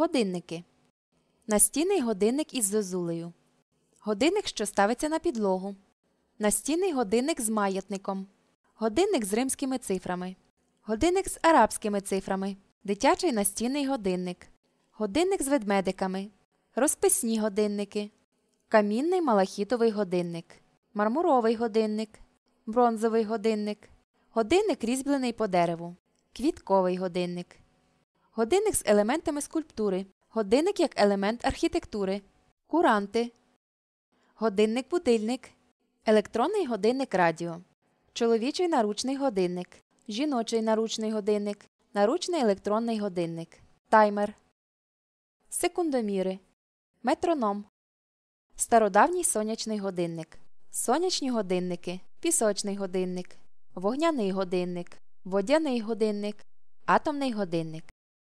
Годинники. Настінний годинник із зозулею. Годинник, що ставиться на підлогу. Настінний годинник з маятником. Годинник з римськими цифрами. Годинник з арабськими цифрами. Дитячий настінний годинник. Годинник з ведмедиками. Розписні годинники. Камінний малахітовий годинник. Мармуровий годинник. Бронзовий годинник. Годинник різьблений по дереву. Квітковий годинник годинник з елементами скульптури, годинник як елемент архітектури, куранти, годинник-будильник, електронний годинник радіо, чоловічий наручний годинник, жіночий наручний годинник, наручний електронний годинник, таймер, секундоміри, метроном, стародавній сонячний годинник, сонячні годинники, пісочний годинник, вогняний годинник, водяний годинник. Атомний годинник